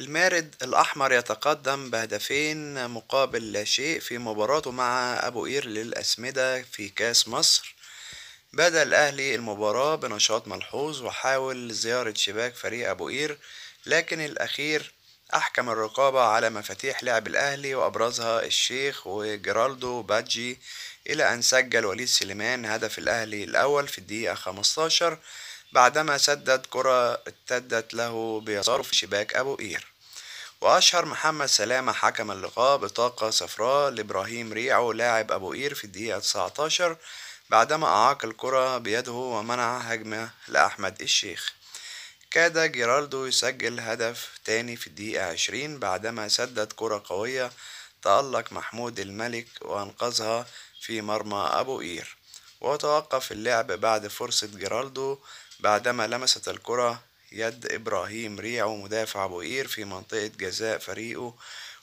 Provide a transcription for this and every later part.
المارد الأحمر يتقدم بهدفين مقابل لا شيء في مباراته مع أبو قير للأسمدة في كأس مصر بدأ الأهلي المباراة بنشاط ملحوظ وحاول زيارة شباك فريق أبو قير لكن الأخير أحكم الرقابة على مفاتيح لعب الأهلي وأبرزها الشيخ وجيرالدو باجي إلى أن سجل وليد سليمان هدف الأهلي الأول في الدقيقة 15 بعدما سدد كرة اتدت له بيساره في شباك أبو قير وأشهر محمد سلامة حكم اللقاء بطاقة صفراء لإبراهيم ريعو لاعب أبو قير في الدقيقة 19 بعدما أعاق الكرة بيده ومنع هجمة لأحمد الشيخ كاد جيرالدو يسجل هدف تاني في الدقيقة 20 بعدما سدد كرة قوية تألق محمود الملك وأنقذها في مرمى أبو قير وتوقف اللعب بعد فرصة جيرالدو بعدما لمست الكرة يد إبراهيم ريعو مدافع بوئير في منطقة جزاء فريقه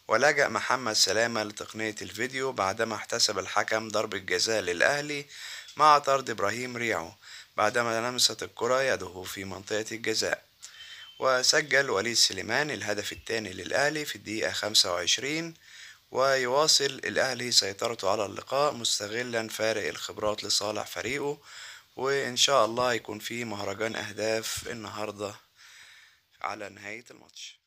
ولجأ محمد سلامة لتقنية الفيديو بعدما احتسب الحكم ضربة جزاء للأهلي مع طرد إبراهيم ريعو بعدما لمست الكرة يده في منطقة الجزاء وسجل وليد سليمان الهدف الثاني للأهلي في الدقيقة 25 ويواصل الأهلي سيطرته على اللقاء مستغلا فارق الخبرات لصالح فريقه وإن شاء الله يكون في مهرجان أهداف النهاردة على نهاية الماتش